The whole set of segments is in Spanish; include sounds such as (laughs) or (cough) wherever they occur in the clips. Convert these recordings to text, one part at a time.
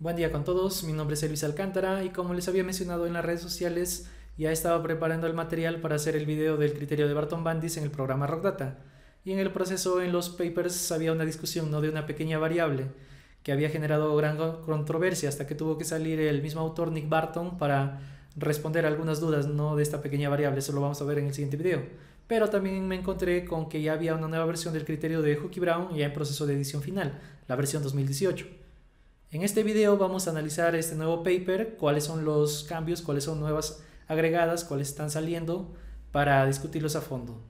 Buen día con todos, mi nombre es Luis Alcántara y como les había mencionado en las redes sociales, ya estaba preparando el material para hacer el video del criterio de Barton Bandis en el programa Rockdata Y en el proceso en los papers había una discusión no de una pequeña variable que había generado gran controversia hasta que tuvo que salir el mismo autor Nick Barton para responder algunas dudas no de esta pequeña variable, eso lo vamos a ver en el siguiente video. Pero también me encontré con que ya había una nueva versión del criterio de hucky Brown ya en proceso de edición final, la versión 2018. En este video vamos a analizar este nuevo paper, cuáles son los cambios, cuáles son nuevas agregadas, cuáles están saliendo para discutirlos a fondo.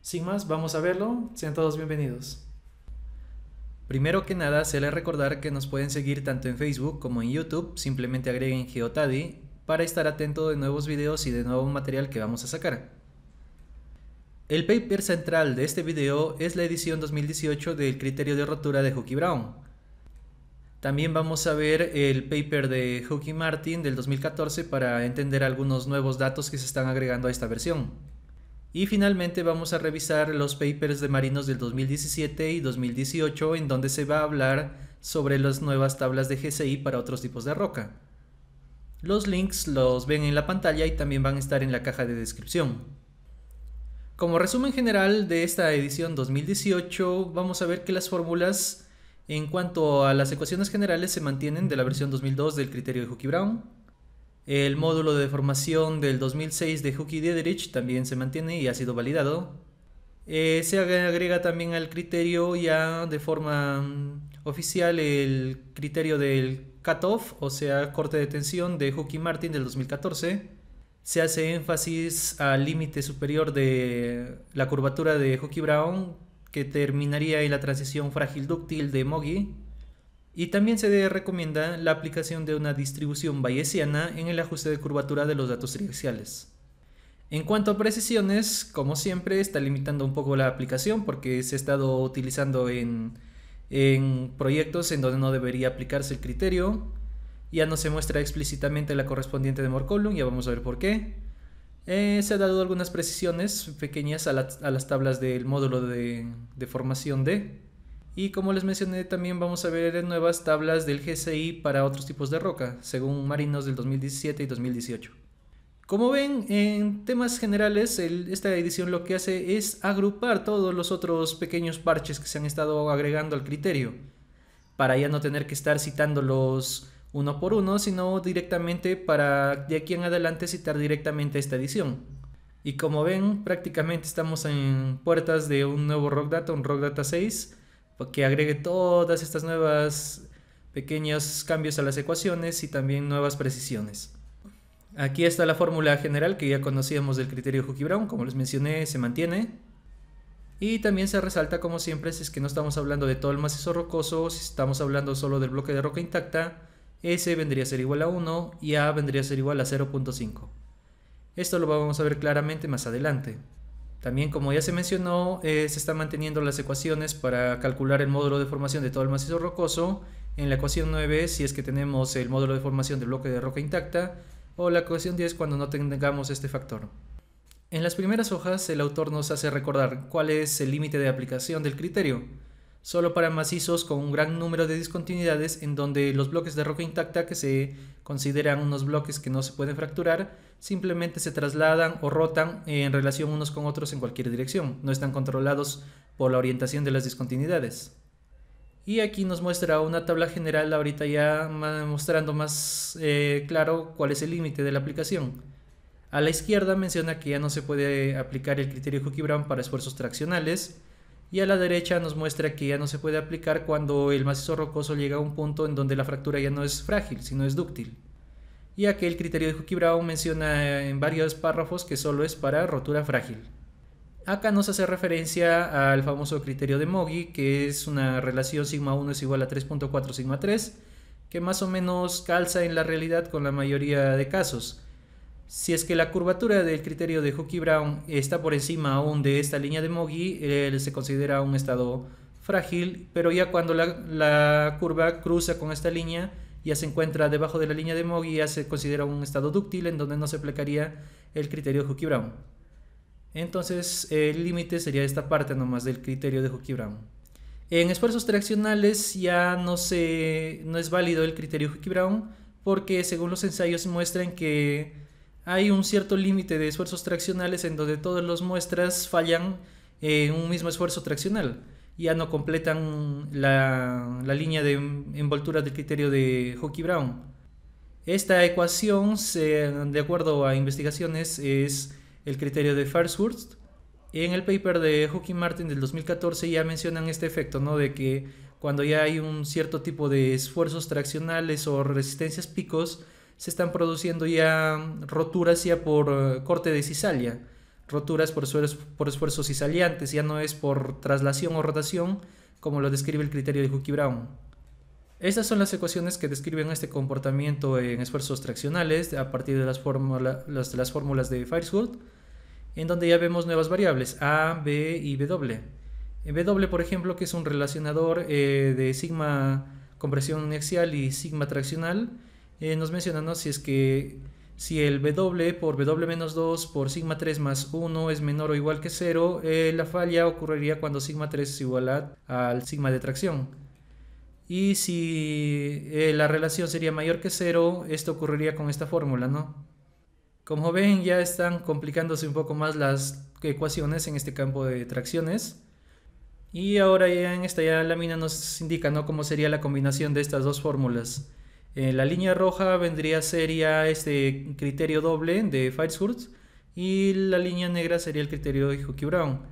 Sin más, vamos a verlo. Sean todos bienvenidos. Primero que nada, se les recordar que nos pueden seguir tanto en Facebook como en YouTube, simplemente agreguen Geotaddy para estar atento de nuevos videos y de nuevo material que vamos a sacar. El paper central de este video es la edición 2018 del criterio de rotura de Huckie Brown, también vamos a ver el paper de Huckie Martin del 2014 para entender algunos nuevos datos que se están agregando a esta versión. Y finalmente vamos a revisar los papers de marinos del 2017 y 2018 en donde se va a hablar sobre las nuevas tablas de GCI para otros tipos de roca. Los links los ven en la pantalla y también van a estar en la caja de descripción. Como resumen general de esta edición 2018, vamos a ver que las fórmulas en cuanto a las ecuaciones generales, se mantienen de la versión 2002 del criterio de Hooke-Brown. El módulo de deformación del 2006 de Hooke y Diederich también se mantiene y ha sido validado. Eh, se agrega también al criterio ya de forma mm, oficial el criterio del cutoff, o sea, corte de tensión de Hooke Martin del 2014. Se hace énfasis al límite superior de la curvatura de Hooke-Brown que terminaría en la transición frágil dúctil de Mogi. Y también se recomienda la aplicación de una distribución bayesiana en el ajuste de curvatura de los datos triaxiales. En cuanto a precisiones, como siempre, está limitando un poco la aplicación porque se ha estado utilizando en, en proyectos en donde no debería aplicarse el criterio. Ya no se muestra explícitamente la correspondiente de Morcolum, ya vamos a ver por qué. Eh, se ha dado algunas precisiones pequeñas a, las tablas del módulo de, formación D. Y como les mencioné, también vamos a ver nuevas tablas del GCI para otros tipos de roca, según Marinos del 2017 y 2018. Como ven, en temas generales, esta edición lo que hace es agrupar todos los otros pequeños parches que se han estado agregando al criterio, para ya no tener que estar citando los uno por uno, sino directamente para de aquí en adelante citar directamente esta edición. Y como ven, prácticamente estamos en puertas de un nuevo Rock Data, un Rock Data 6, que agregue todas estas nuevas pequeños cambios a las ecuaciones y también nuevas precisiones. Aquí está la fórmula general que ya conocíamos del criterio Hooke-Brown, como les mencioné, se mantiene. Y también se resalta, como siempre, si es que no estamos hablando de todo el macizo rocoso, si estamos hablando solo del bloque de roca intacta, S vendría a ser igual a 1 y A vendría a ser igual a 0.5. Esto lo vamos a ver claramente más adelante. También, como ya se mencionó, eh, se están manteniendo las ecuaciones para calcular el módulo de formación de todo el macizo rocoso. En la ecuación 9, si es que tenemos el módulo de formación del bloque de roca intacta, o la ecuación 10 cuando no tengamos este factor. En las primeras hojas, el autor nos hace recordar cuál es el límite de aplicación del criterio solo para macizos con un gran número de discontinuidades en donde los bloques de roca intacta que se consideran unos bloques que no se pueden fracturar simplemente se trasladan o rotan en relación unos con otros en cualquier dirección, no están controlados por la orientación de las discontinuidades. Y aquí nos muestra una tabla general ahorita ya mostrando más eh, claro cuál es el límite de la aplicación. A la izquierda menciona que ya no se puede aplicar el criterio Huckie brown para esfuerzos traccionales, y a la derecha nos muestra que ya no se puede aplicar cuando el macizo rocoso llega a un punto en donde la fractura ya no es frágil, sino es dúctil. Y aquí el criterio de huckie Brown menciona en varios párrafos que solo es para rotura frágil. Acá nos hace referencia al famoso criterio de Mogi, que es una relación sigma 1 es igual a 3.4 sigma 3, que más o menos calza en la realidad con la mayoría de casos. Si es que la curvatura del criterio de Huckie brown está por encima aún de esta línea de Mogi, él se considera un estado frágil, pero ya cuando la, curva cruza con esta línea, ya se encuentra debajo de la línea de Mogi, ya se considera un estado dúctil en donde no se aplicaría el criterio de Huckie brown Entonces el límite sería esta parte nomás del criterio de Huckie brown En esfuerzos traccionales ya no, se, no es válido el criterio de brown porque según los ensayos muestran que hay un cierto límite de esfuerzos traccionales en donde todas las muestras fallan en eh, un mismo esfuerzo traccional. Ya no completan la, línea de envoltura del criterio de Hockey brown Esta ecuación, de acuerdo a investigaciones, es el criterio de Farnsworth. En el paper de Hockey Martin del 2014 ya mencionan este efecto, De que cuando ya hay un cierto tipo de esfuerzos traccionales o resistencias picos, se están produciendo ya roturas ya por eh, corte de cisalia. roturas por, esfuerzos, por esfuerzos ya no es por traslación o rotación como lo describe el criterio de Hooke-Brown. Estas son las ecuaciones que describen este comportamiento en esfuerzos traccionales a partir de las, fórmulas fórmulas de Fireswood, en donde ya vemos nuevas variables A, B y W. En W, por ejemplo, que es un relacionador eh, de sigma compresión axial y sigma traccional, eh, nos mencionan si es que si el W por W menos 2 por sigma 3 más 1 es menor o igual que 0, eh, la falla ocurriría cuando sigma 3 es igual al sigma de tracción. Y si eh, la relación sería mayor que 0, esto ocurriría con esta fórmula, ¿no? Como ven, ya están complicándose un poco más las ecuaciones en este campo de tracciones. Y ahora ya en esta ya lámina nos indica cómo sería la combinación de estas dos fórmulas. Eh, la línea roja vendría sería este criterio doble de Fireshurst, y la línea negra sería el criterio de Huckie Brown,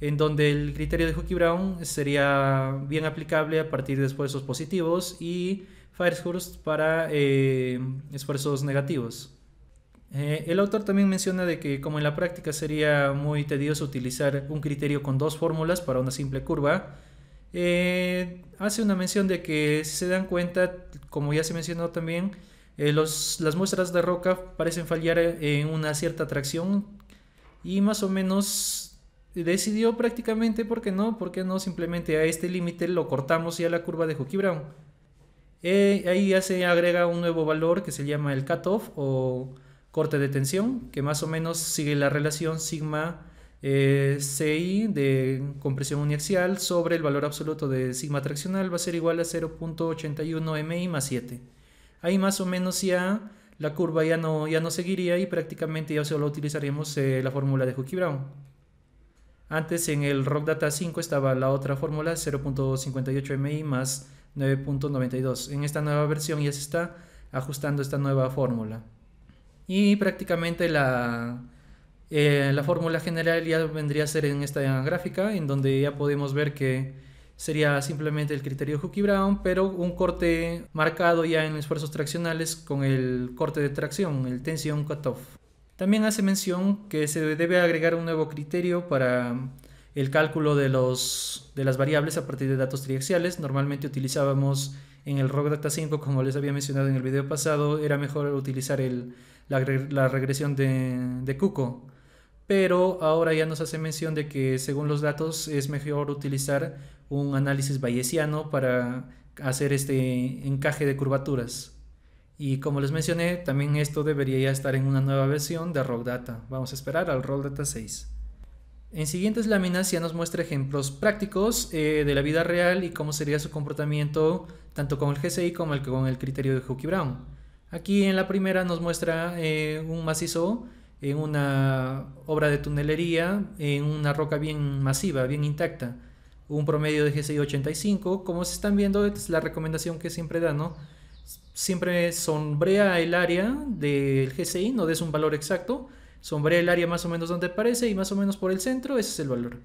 en donde el criterio de Huckie Brown sería bien aplicable a partir de esfuerzos positivos y Firehurst para eh, esfuerzos negativos. Eh, el autor también menciona de que como en la práctica sería muy tedioso utilizar un criterio con dos fórmulas para una simple curva, eh, hace una mención de que si se dan cuenta, como ya se mencionó también, eh, las muestras de roca parecen fallar eh, en una cierta atracción y más o menos decidió prácticamente, ¿por qué no? ¿Por qué no simplemente a este límite lo cortamos y a la curva de Huckie Brown? ahí ya se agrega un nuevo valor que se llama el cutoff o corte de tensión, que más o menos sigue la relación sigma eh, CI de compresión uniaxial sobre el valor absoluto de sigma traccional va a ser igual a 0.81 MI más 7. Ahí más o menos ya la curva ya no, ya no seguiría y prácticamente ya solo utilizaríamos eh, la fórmula de Huckie brown Antes en el Rock Data 5 estaba la otra fórmula 0.58 MI más 9.92. En esta nueva versión ya se está ajustando esta nueva fórmula. Y prácticamente la, eh, la fórmula general ya vendría a ser en esta gráfica, en donde ya podemos ver que sería simplemente el criterio Huckie brown pero un corte marcado ya en esfuerzos traccionales con el corte de tracción, el tension cutoff. También hace mención que se debe agregar un nuevo criterio para el cálculo de, las variables a partir de datos triaxiales. Normalmente utilizábamos en el Rock Data 5, como les había mencionado en el video pasado, era mejor utilizar la, regresión de, de Cuco pero ahora ya nos hace mención de que según los datos es mejor utilizar un análisis bayesiano para hacer este encaje de curvaturas. Y como les mencioné, también esto debería ya estar en una nueva versión de Rock Data. Vamos a esperar al Roll Data 6. En siguientes láminas ya nos muestra ejemplos prácticos eh, de la vida real y cómo sería su comportamiento tanto con el GCI como el, con el criterio de Hooke-Brown. Aquí en la primera nos muestra eh, un macizo en una obra de tunelería, en una roca bien masiva, bien intacta. Un promedio de GCI 85, como se están viendo, es la recomendación que siempre da, ¿no? Siempre sombrea el área del GCI, no des un valor exacto, sombrea el área más o menos donde parece y más o menos por el centro, ese es el valor.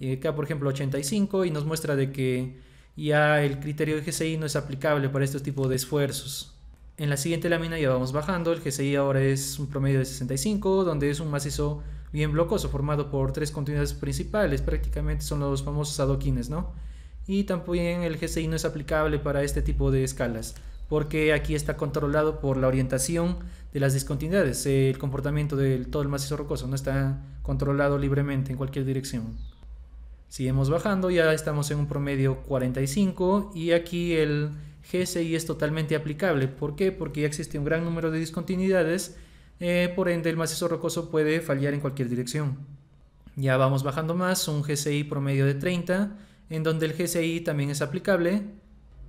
Eh, acá, por ejemplo, 85 y nos muestra de que ya el criterio de GCI no es aplicable para este tipo de esfuerzos. En la siguiente lámina ya vamos bajando, el GCI ahora es un promedio de 65, donde es un macizo bien blocoso, formado por tres continuidades principales, prácticamente son los famosos adoquines, ¿no? Y también el GCI no es aplicable para este tipo de escalas, porque aquí está controlado por la orientación de las discontinuidades, el comportamiento de todo el macizo rocoso, no está controlado libremente en cualquier dirección. Seguimos bajando, ya estamos en un promedio 45 y aquí el GSI es totalmente aplicable. ¿Por qué? Porque ya existe un gran número de discontinuidades, eh, por ende el macizo rocoso puede fallar en cualquier dirección. Ya vamos bajando más, un GSI promedio de 30, en donde el GSI también es aplicable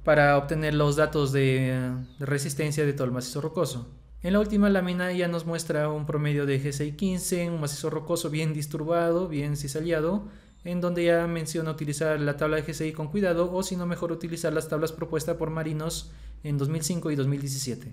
para obtener los datos de, resistencia de todo el macizo rocoso. En la última lámina ya nos muestra un promedio de GSI 15, un macizo rocoso bien disturbado, bien cisaliado en donde ya menciona utilizar la tabla de GCI con cuidado o si no mejor utilizar las tablas propuestas por Marinos en 2005 y 2017.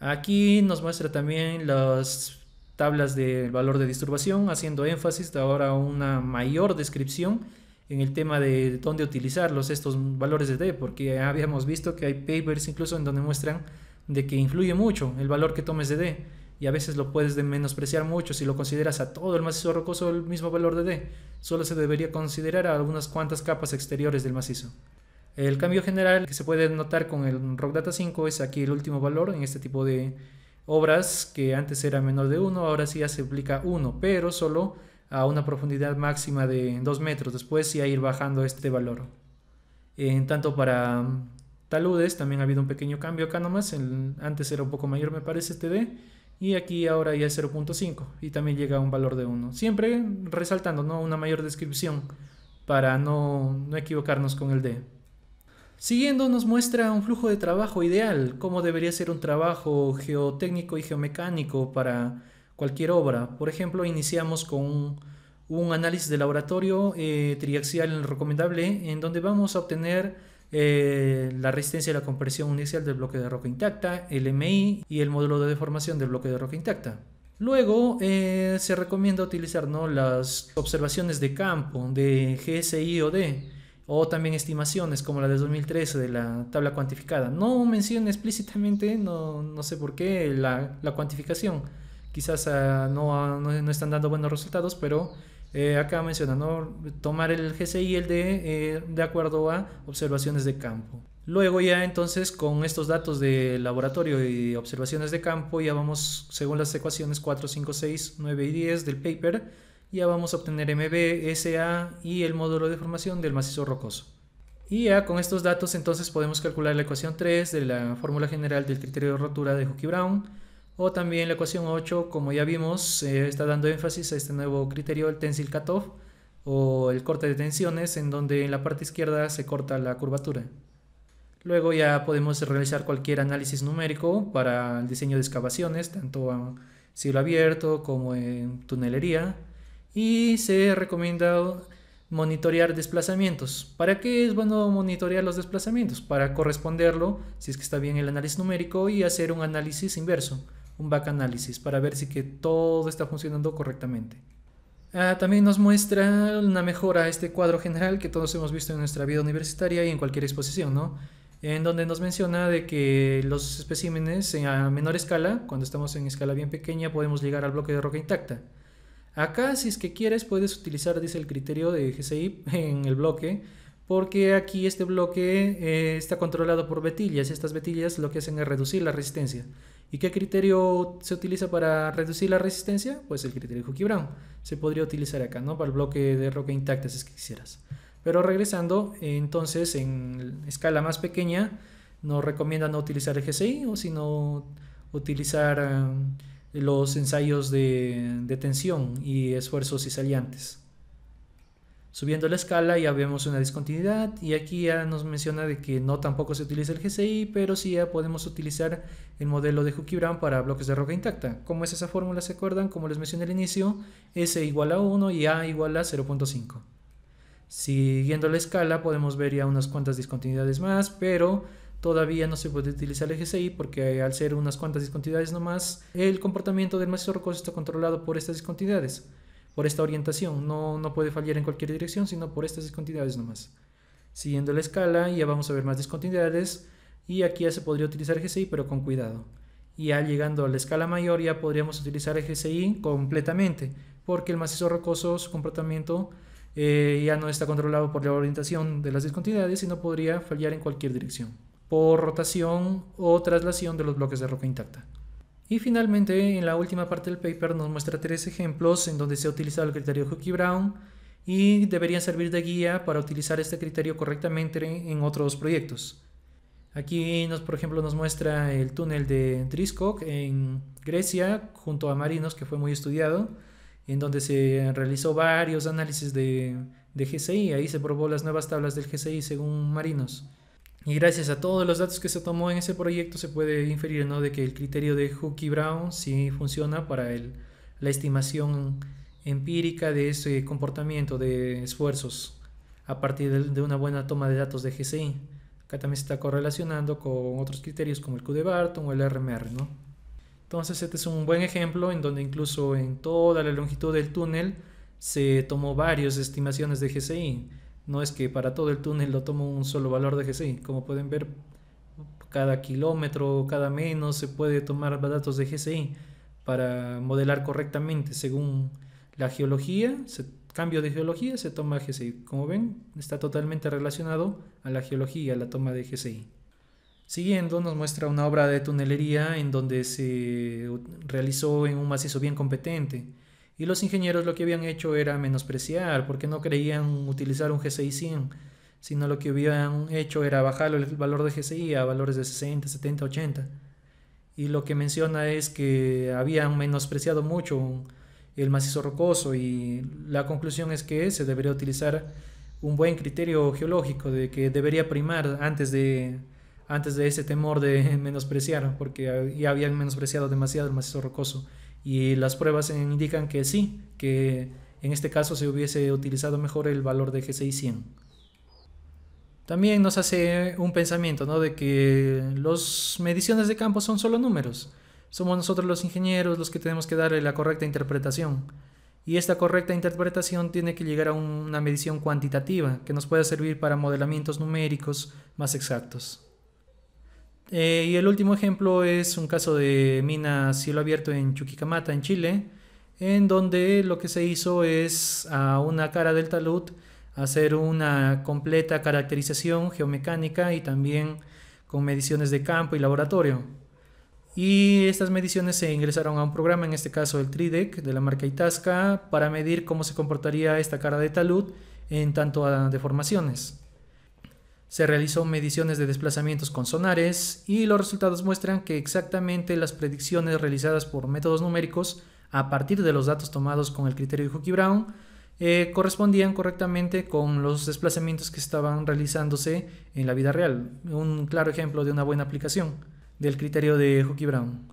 Aquí nos muestra también las tablas del valor de disturbación, haciendo énfasis de ahora una mayor descripción en el tema de dónde utilizarlos estos valores de D, porque habíamos visto que hay papers incluso en donde muestran de que influye mucho el valor que tomes de D y a veces lo puedes menospreciar mucho si lo consideras a todo el macizo rocoso el mismo valor de D. Solo se debería considerar a algunas cuantas capas exteriores del macizo. El cambio general que se puede notar con el Rock Data 5 es aquí el último valor en este tipo de obras que antes era menor de 1, ahora sí ya se aplica 1, pero solo a una profundidad máxima de 2 metros. Después sí a ir bajando este valor. En tanto para taludes también ha habido un pequeño cambio acá nomás, el, antes era un poco mayor me parece este D y aquí ahora ya es 0.5 y también llega a un valor de 1. Siempre resaltando ¿no? una mayor descripción para no, equivocarnos con el D. Siguiendo nos muestra un flujo de trabajo ideal, cómo debería ser un trabajo geotécnico y geomecánico para cualquier obra. Por ejemplo, iniciamos con un, análisis de laboratorio eh, triaxial recomendable en donde vamos a obtener eh, la resistencia y la compresión inicial del bloque de roca intacta, el MI y el módulo de deformación del bloque de roca intacta. Luego eh, se recomienda utilizar ¿no? las observaciones de campo de GSI o o también estimaciones como la de 2013 de la tabla cuantificada. No menciona explícitamente, no, no sé por qué, la, cuantificación. Quizás ah, ah, no, no están dando buenos resultados, pero eh, acá mencionando tomar el GCI, el de, eh, de acuerdo a observaciones de campo. Luego ya entonces con estos datos de laboratorio y observaciones de campo ya vamos, según las ecuaciones 4, 5, 6, 9 y 10 del paper, ya vamos a obtener MB, SA y el módulo de formación del macizo rocoso. Y ya con estos datos entonces podemos calcular la ecuación 3 de la fórmula general del criterio de rotura de Huckie brown o también la ecuación 8, como ya vimos, eh, está dando énfasis a este nuevo criterio, el tensil cutoff o el corte de tensiones, en donde en la parte izquierda se corta la curvatura. Luego ya podemos realizar cualquier análisis numérico para el diseño de excavaciones, tanto a cielo abierto como en tunelería. Y se recomienda monitorear desplazamientos. ¿Para qué es bueno monitorear los desplazamientos? Para corresponderlo, si es que está bien el análisis numérico, y hacer un análisis inverso un back análisis para ver si que todo está funcionando correctamente. Ah, también nos muestra una mejora a este cuadro general que todos hemos visto en nuestra vida universitaria y en cualquier exposición, ¿no? En donde nos menciona de que los especímenes eh, a menor escala, cuando estamos en escala bien pequeña, podemos llegar al bloque de roca intacta. Acá, si es que quieres, puedes utilizar, dice el criterio de GCI (laughs) en el bloque, porque aquí este bloque eh, está controlado por betillas. Estas vetillas lo que hacen es reducir la resistencia. ¿Y qué criterio se utiliza para reducir la resistencia? Pues el criterio de Huckie brown Se podría utilizar acá, ¿no? Para el bloque de roca intacta, si es que quisieras. Pero regresando, entonces en escala más pequeña, nos recomienda no utilizar el GCI o sino utilizar eh, los ensayos de, de tensión y esfuerzos y salientes. Subiendo la escala ya vemos una discontinuidad y aquí ya nos menciona de que no tampoco se utiliza el GCI, pero sí ya podemos utilizar el modelo de Hooke-Brown para bloques de roca intacta. ¿Cómo es esa fórmula? ¿Se acuerdan? Como les mencioné al inicio, S igual a 1 y A igual a 0.5. Siguiendo la escala podemos ver ya unas cuantas discontinuidades más, pero todavía no se puede utilizar el GCI porque al ser unas cuantas discontinuidades nomás, el comportamiento del maestro rocoso está controlado por estas discontinuidades por esta orientación. No, no puede fallar en cualquier dirección, sino por estas discontinuidades nomás. Siguiendo la escala, ya vamos a ver más discontinuidades. Y aquí ya se podría utilizar GCI, pero con cuidado. Y ya llegando a la escala mayor, ya podríamos utilizar el GCI completamente, porque el macizo rocoso, su comportamiento eh, ya no está controlado por la orientación de las discontinuidades, sino podría fallar en cualquier dirección, por rotación o traslación de los bloques de roca intacta. Y finalmente, en la última parte del paper nos muestra tres ejemplos en donde se ha utilizado el criterio Hooke-Brown y deberían servir de guía para utilizar este criterio correctamente en otros proyectos. Aquí, nos, por ejemplo, nos muestra el túnel de Driscoll en Grecia junto a Marinos, que fue muy estudiado, en donde se realizó varios análisis de, de GCI. Ahí se probó las nuevas tablas del GCI según Marinos. Y gracias a todos los datos que se tomó en ese proyecto se puede inferir ¿no? de que el criterio de Hooke Brown sí funciona para la estimación empírica de ese comportamiento de esfuerzos a partir de, una buena toma de datos de GCI. Acá también se está correlacionando con otros criterios como el Q de Barton o el RMR. Entonces este es un buen ejemplo en donde incluso en toda la longitud del túnel se tomó varias estimaciones de GCI no es que para todo el túnel lo tomo un solo valor de GCI. Como pueden ver, cada kilómetro, cada menos, se puede tomar datos de GCI para modelar correctamente. Según la geología, cambio de geología, se toma GCI. Como ven, está totalmente relacionado a la geología, la toma de GCI. Siguiendo, nos muestra una obra de tunelería en donde se realizó en un macizo bien competente y los ingenieros lo que habían hecho era menospreciar, porque no creían utilizar un GCI 100, sino lo que habían hecho era bajar el valor de GCI a valores de 60, 70, 80. Y lo que menciona es que habían menospreciado mucho el macizo rocoso y la conclusión es que se debería utilizar un buen criterio geológico de que debería primar antes de antes de ese temor de (laughs) menospreciar porque ya habían menospreciado demasiado el macizo rocoso y las pruebas indican que sí, que en este caso se hubiese utilizado mejor el valor de G6100. También nos hace un pensamiento ¿no? de que las mediciones de campo son solo números. Somos nosotros los ingenieros los que tenemos que darle la correcta interpretación. Y esta correcta interpretación tiene que llegar a una medición cuantitativa que nos pueda servir para modelamientos numéricos más exactos. Eh, y el último ejemplo es un caso de mina cielo abierto en Chuquicamata, en Chile, en donde lo que se hizo es a una cara del talud hacer una completa caracterización geomecánica y también con mediciones de campo y laboratorio. Y estas mediciones se ingresaron a un programa, en este caso el TRIDEC de la marca Itasca, para medir cómo se comportaría esta cara de talud en tanto a deformaciones. Se realizó mediciones de desplazamientos con sonares y los resultados muestran que exactamente las predicciones realizadas por métodos numéricos a partir de los datos tomados con el criterio de Hooke-Brown eh, correspondían correctamente con los desplazamientos que estaban realizándose en la vida real. Un claro ejemplo de una buena aplicación del criterio de Hooke-Brown.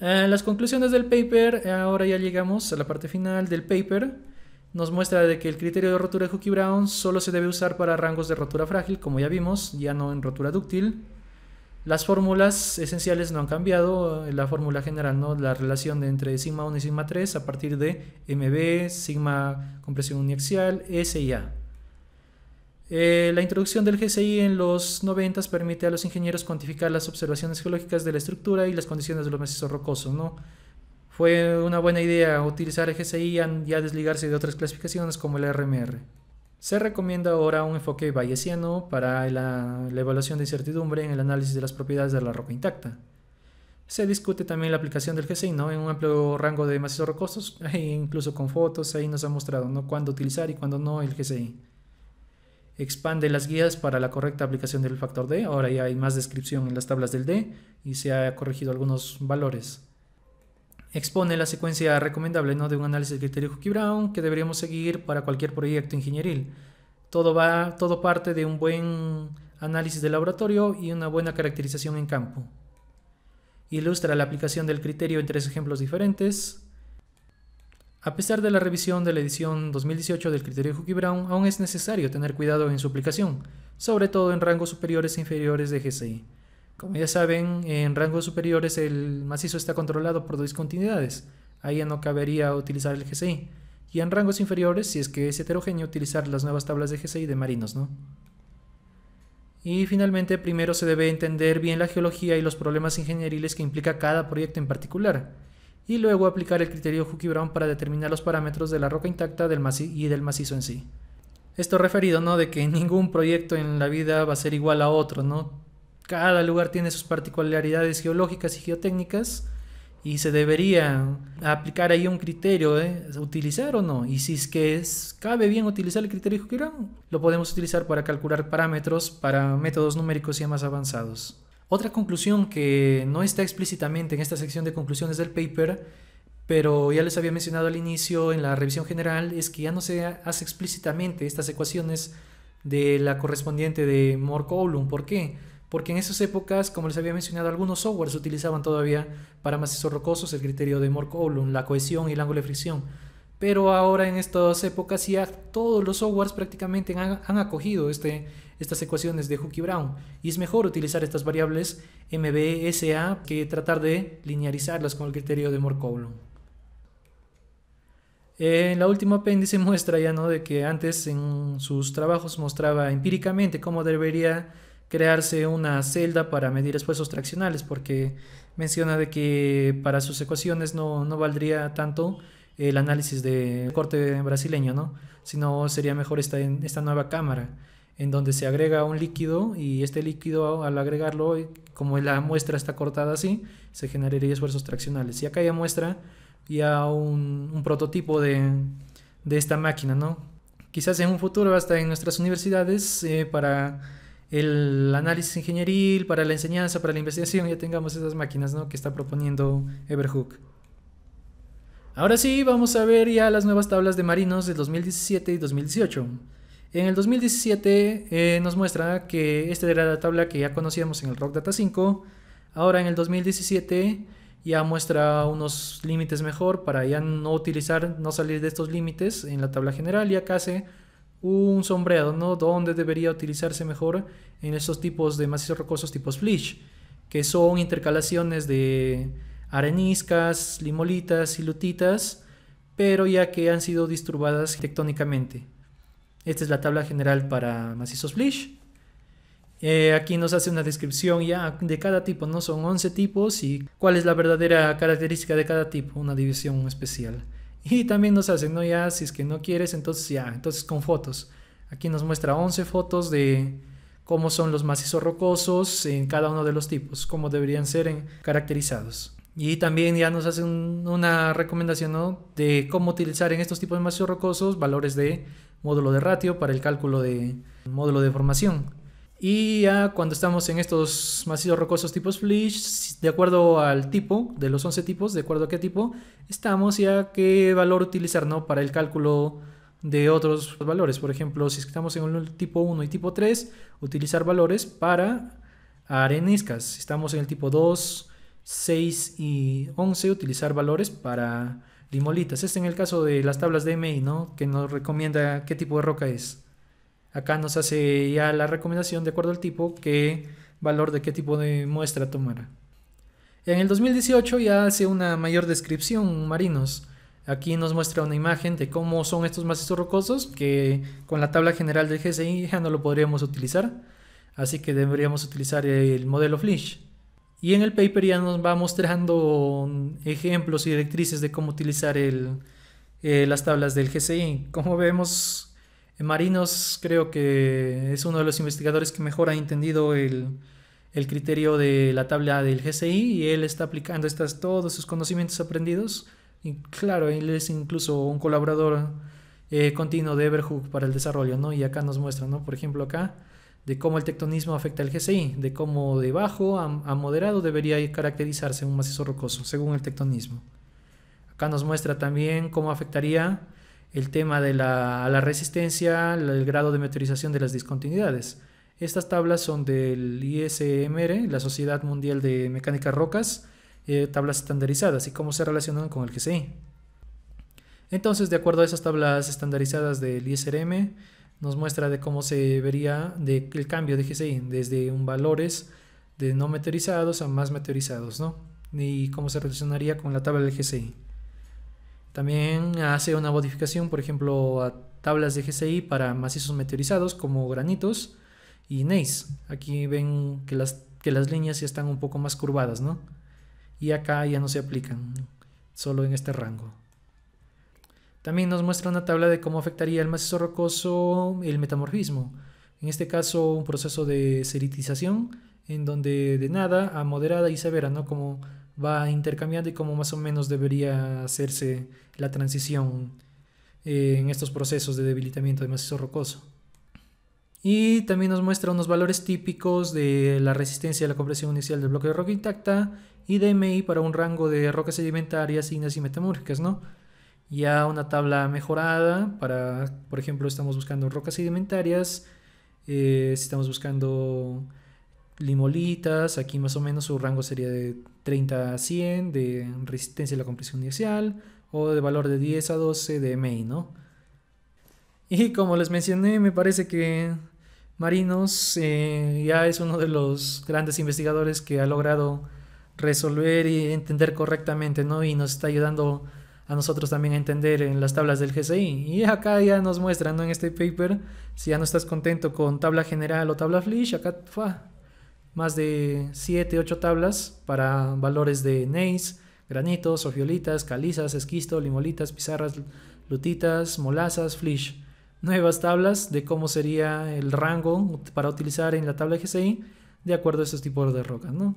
Eh, las conclusiones del paper, ahora ya llegamos a la parte final del paper nos muestra de que el criterio de rotura de Hooke-Brown solo se debe usar para rangos de rotura frágil, como ya vimos, ya no en rotura dúctil. Las fórmulas esenciales no han cambiado, eh, la fórmula general, ¿no? la relación entre sigma 1 y sigma 3 a partir de MB, sigma compresión uniaxial, S y A. Eh, la introducción del GCI en los 90 permite a los ingenieros cuantificar las observaciones geológicas de la estructura y las condiciones de los macizos rocosos. ¿no? Fue una buena idea utilizar el GCI y ya desligarse de otras clasificaciones como el RMR. Se recomienda ahora un enfoque bayesiano para la, evaluación de incertidumbre en el análisis de las propiedades de la roca intacta. Se discute también la aplicación del GCI ¿no? en un amplio rango de macizos rocosos, (laughs) e incluso con fotos, ahí nos ha mostrado ¿no? cuándo utilizar y cuándo no el GCI. Expande las guías para la correcta aplicación del factor D, ahora ya hay más descripción en las tablas del D y se ha corregido algunos valores expone la secuencia recomendable ¿no? de un análisis de criterio Huckie brown que deberíamos seguir para cualquier proyecto ingenieril. Todo, va, todo parte de un buen análisis de laboratorio y una buena caracterización en campo. Ilustra la aplicación del criterio en tres ejemplos diferentes. A pesar de la revisión de la edición 2018 del criterio Huckie brown aún es necesario tener cuidado en su aplicación, sobre todo en rangos superiores e inferiores de GCI. Como ya saben, en rangos superiores el macizo está controlado por discontinuidades. Ahí ya no cabería utilizar el GCI. Y en rangos inferiores, si es que es heterogéneo, utilizar las nuevas tablas de GCI de marinos, ¿no? Y finalmente, primero se debe entender bien la geología y los problemas ingenieriles que implica cada proyecto en particular, y luego aplicar el criterio Hooke-Brown para determinar los parámetros de la roca intacta del y del macizo en sí. Esto referido, ¿no? De que ningún proyecto en la vida va a ser igual a otro, ¿no? cada lugar tiene sus particularidades geológicas y geotécnicas y se debería aplicar ahí un criterio, ¿eh? utilizar o no. Y si es que es, cabe bien utilizar el criterio que lo podemos utilizar para calcular parámetros para métodos numéricos ya más avanzados. Otra conclusión que no está explícitamente en esta sección de conclusiones del paper, pero ya les había mencionado al inicio en la revisión general, es que ya no se hace explícitamente estas ecuaciones de la correspondiente de Moore-Coulomb. ¿Por qué? porque en esas épocas, como les había mencionado, algunos softwares utilizaban todavía para macizos rocosos el criterio de mork coulomb la cohesión y el ángulo de fricción. Pero ahora en estas épocas ya ah, todos los softwares prácticamente han, acogido este, estas ecuaciones de Hooke-Brown y es mejor utilizar estas variables MBSA que tratar de linearizarlas con el criterio de mork coulomb en eh, la última apéndice (laughs) muestra ya ¿no? de que antes en sus trabajos mostraba empíricamente cómo debería crearse una celda para medir esfuerzos traccionales, porque menciona de que para sus ecuaciones no, valdría tanto el análisis de corte brasileño, ¿no? sino sería mejor esta, esta nueva cámara, en donde se agrega un líquido y este líquido al agregarlo, eh, como la muestra está cortada así, se generaría esfuerzos traccionales. Y acá ya muestra ya un, un prototipo de, esta máquina, ¿no? Quizás en un futuro hasta en nuestras universidades eh, para el análisis ingenieril, para la enseñanza, para la investigación, ya tengamos esas máquinas que está proponiendo Everhook. Ahora sí, vamos a ver ya las nuevas tablas de marinos del 2017 y 2018. En el 2017 eh, nos muestra que esta era la tabla que ya conocíamos en el Rock Data 5. Ahora en el 2017 ya muestra unos límites mejor para ya no utilizar, no salir de estos límites en la tabla general, y acá se un sombreado, ¿no? Donde debería utilizarse mejor en estos tipos de macizos rocosos tipo flish, que son intercalaciones de areniscas, limolitas y lutitas, pero ya que han sido disturbadas tectónicamente. Esta es la tabla general para macizos flish. Eh, aquí nos hace una descripción ya de cada tipo, ¿no? Son 11 tipos y cuál es la verdadera característica de cada tipo, una división especial. Y también nos hacen, no, ya, si es que no quieres, entonces ya, entonces con fotos. Aquí nos muestra 11 fotos de cómo son los macizos rocosos en cada uno de los tipos, cómo deberían ser caracterizados. Y también ya nos hacen una recomendación de cómo utilizar en estos tipos de macizos rocosos valores de módulo de ratio para el cálculo de módulo de formación. Y ya cuando estamos en estos macizos rocosos tipos Flish, de acuerdo al tipo, de los 11 tipos, de acuerdo a qué tipo, estamos ya qué valor utilizar ¿no? para el cálculo de otros valores. Por ejemplo, si estamos en el tipo 1 y tipo 3, utilizar valores para areniscas. Si estamos en el tipo 2, 6 y 11, utilizar valores para limolitas. Este en el caso de las tablas de MI, ¿no? que nos recomienda qué tipo de roca es. Acá nos hace ya la recomendación de acuerdo al tipo, qué valor de qué tipo de muestra tomar. En el 2018 ya hace una mayor descripción, marinos. Aquí nos muestra una imagen de cómo son estos macizos rocosos, que con la tabla general del GSI ya no lo podríamos utilizar, así que deberíamos utilizar el modelo FLISH. Y en el paper ya nos va mostrando ejemplos y directrices de cómo utilizar eh, las tablas del GCI. Como vemos, Marinos creo que es uno de los investigadores que mejor ha entendido el, criterio de la tabla del GCI y él está aplicando estas, todos sus conocimientos aprendidos. Y claro, él es incluso un colaborador eh, continuo de Everhook para el desarrollo, ¿no? Y acá nos muestra, ¿no? Por ejemplo, acá, de cómo el tectonismo afecta al GCI, de cómo de bajo a moderado debería caracterizarse un macizo rocoso, según el tectonismo. Acá nos muestra también cómo afectaría el tema de la, resistencia, el grado de meteorización de las discontinuidades. Estas tablas son del ISMR, la Sociedad Mundial de Mecánica Rocas, eh, tablas estandarizadas y cómo se relacionan con el GCI. Entonces, de acuerdo a esas tablas estandarizadas del ISRM, nos muestra de cómo se vería el cambio de GCI, desde un valores de no meteorizados a más meteorizados, ¿no? Y cómo se relacionaría con la tabla del GCI. También hace una modificación, por ejemplo, a tablas de GCI para macizos meteorizados como granitos y neis. Aquí ven que las, que las líneas ya están un poco más curvadas, ¿no? Y acá ya no se aplican, solo en este rango. También nos muestra una tabla de cómo afectaría el macizo rocoso el metamorfismo. En este caso, un proceso de seritización en donde de nada a moderada y severa, ¿no? Como va intercambiando y cómo más o menos debería hacerse la transición eh, en estos procesos de debilitamiento de macizo rocoso. Y también nos muestra unos valores típicos de la resistencia a la compresión inicial del bloque de roca intacta y DMI para un rango de rocas sedimentarias, ígneas y metamórficas, ¿no? Ya una tabla mejorada para, por ejemplo, estamos buscando rocas sedimentarias, eh, si estamos buscando limolitas, aquí más o menos su rango sería de 30 a 100 de resistencia a la compresión inicial o de valor de 10 a 12 de MI, ¿no? Y como les mencioné, me parece que Marinos eh, ya es uno de los grandes investigadores que ha logrado resolver y entender correctamente, ¿no? Y nos está ayudando a nosotros también a entender en las tablas del GCI. Y acá ya nos muestran, ¿no? En este paper, si ya no estás contento con tabla general o tabla flish, acá fuah más de 7, 8 tablas para valores de neis, granitos, ofiolitas, calizas, esquisto, limolitas, pizarras, lutitas, molazas, flish. Nuevas tablas de cómo sería el rango para utilizar en la tabla GCI de acuerdo a estos tipos de rocas, ¿no?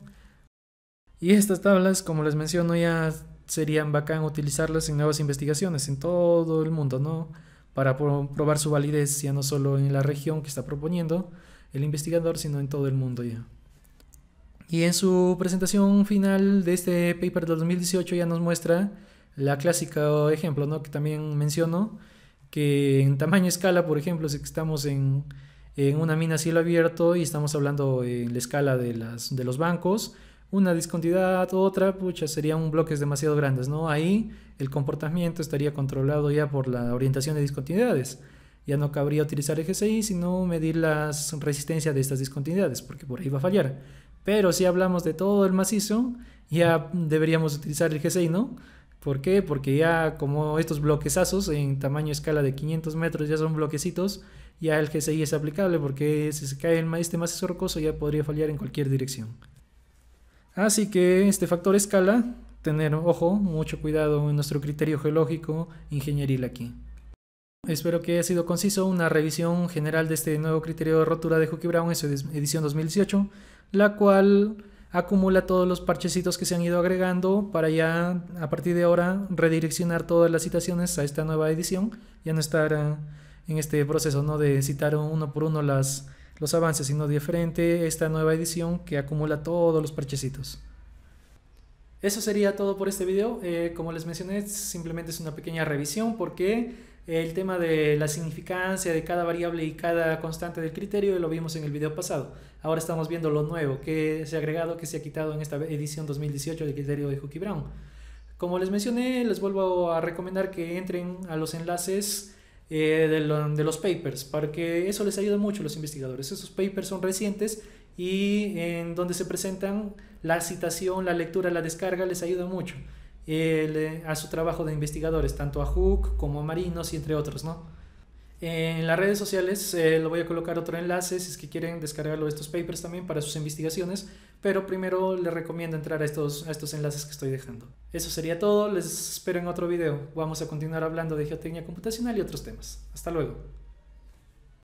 Y estas tablas, como les menciono, ya serían bacán utilizarlas en nuevas investigaciones en todo el mundo, ¿no? Para probar su validez ya no solo en la región que está proponiendo el investigador, sino en todo el mundo ya. Y en su presentación final de este paper de 2018 ya nos muestra la clásica ejemplo, ¿no? Que también menciono, que en tamaño escala, por ejemplo, si estamos en, en una mina a cielo abierto y estamos hablando en la escala de, las, de los bancos, una discontinuidad u otra, pucha, serían bloques demasiado grandes, ¿no? Ahí el comportamiento estaría controlado ya por la orientación de discontinuidades. Ya no cabría utilizar el GCI, sino medir las resistencia de estas discontinuidades, porque por ahí va a fallar. Pero si hablamos de todo el macizo, ya deberíamos utilizar el GSI, ¿no? ¿Por qué? Porque ya como estos bloquezazos en tamaño escala de 500 metros ya son bloquecitos, ya el GSI es aplicable porque si se cae el este macizo rocoso ya podría fallar en cualquier dirección. Así que este factor escala, tener ojo, mucho cuidado en nuestro criterio geológico, ingenieril aquí. Espero que haya sido conciso una revisión general de este nuevo criterio de rotura de Huckie Brown en edición 2018, la cual acumula todos los parchecitos que se han ido agregando para ya a partir de ahora redireccionar todas las citaciones a esta nueva edición, ya no estar eh, en este proceso ¿no? de citar uno por uno las, los avances, sino de diferente esta nueva edición que acumula todos los parchecitos. Eso sería todo por este video. Eh, como les mencioné, simplemente es una pequeña revisión porque el tema de la significancia de cada variable y cada constante del criterio lo vimos en el video pasado. Ahora estamos viendo lo nuevo, que se ha agregado, que se ha quitado en esta edición 2018 del criterio de Huckie Brown. Como les mencioné, les vuelvo a recomendar que entren a los enlaces eh, de, los papers, porque eso les ayuda mucho a los investigadores. Esos papers son recientes y en donde se presentan la citación, la lectura, la descarga, les ayuda mucho. Eh, a su trabajo de investigadores, tanto a Hook como a Marinos y entre otros, ¿no? En las redes sociales eh, lo voy a colocar otro enlace si es que quieren descargarlo estos papers también para sus investigaciones, pero primero les recomiendo entrar a estos, a estos enlaces que estoy dejando. Eso sería todo, les espero en otro video. Vamos a continuar hablando de geotecnia computacional y otros temas. Hasta luego.